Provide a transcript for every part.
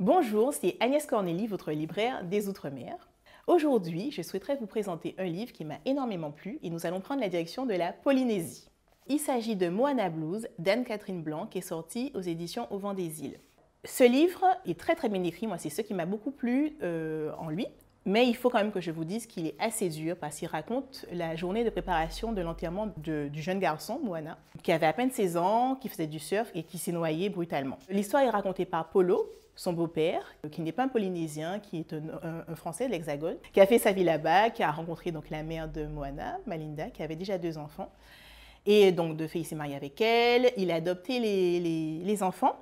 Bonjour, c'est Agnès Cornélie, votre libraire des Outre-mer. Aujourd'hui, je souhaiterais vous présenter un livre qui m'a énormément plu et nous allons prendre la direction de la Polynésie. Il s'agit de Moana Blues d'Anne-Catherine Blanc qui est sorti aux éditions Au Vent des Îles. Ce livre est très très bien écrit, moi c'est ce qui m'a beaucoup plu euh, en lui, mais il faut quand même que je vous dise qu'il est assez dur parce qu'il raconte la journée de préparation de l'enterrement du jeune garçon, Moana, qui avait à peine 16 ans, qui faisait du surf et qui s'est noyé brutalement. L'histoire est racontée par Polo, son beau-père, qui n'est pas un Polynésien, qui est un, Français de l'Hexagone, qui a fait sa vie là-bas, qui a rencontré donc la mère de Moana, Malinda, qui avait déjà deux enfants. Et donc, de fait, il s'est marié avec elle, il a adopté les, enfants.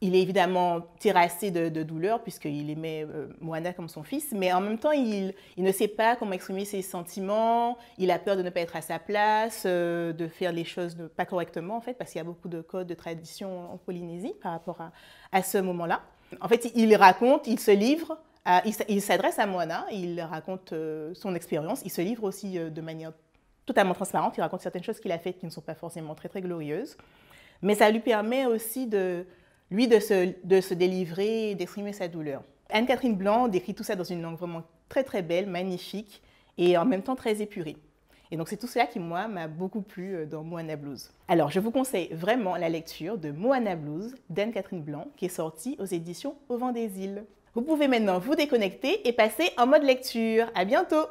Il est évidemment terrassé de, douleur puisqu'il aimait euh, Moana comme son fils, mais en même temps, il, ne sait pas comment exprimer ses sentiments, il a peur de ne pas être à sa place, euh, de faire les choses pas correctement en fait, parce qu'il y a beaucoup de codes, de traditions en Polynésie par rapport à ce moment-là. En fait, il raconte, il se livre, il s'adresse à Moana, il raconte euh, son expérience, il se livre aussi euh, de manière totalement transparente, il raconte certaines choses qu'il a faites qui ne sont pas forcément très très glorieuses, mais ça lui permet aussi de, lui, de se, de se délivrer, d'exprimer sa douleur. Anne-Catherine Blanc décrit tout ça dans une langue vraiment très très belle, magnifique, et en même temps très épurée. Et donc c'est tout cela qui, moi, m'a beaucoup plu euh, dans Moana Blues. Alors je vous conseille vraiment la lecture de Moana Blues d'Anne-Catherine Blanc, qui est sortie aux éditions Au vent des îles. Vous pouvez maintenant vous déconnecter et passer en mode lecture. À bientôt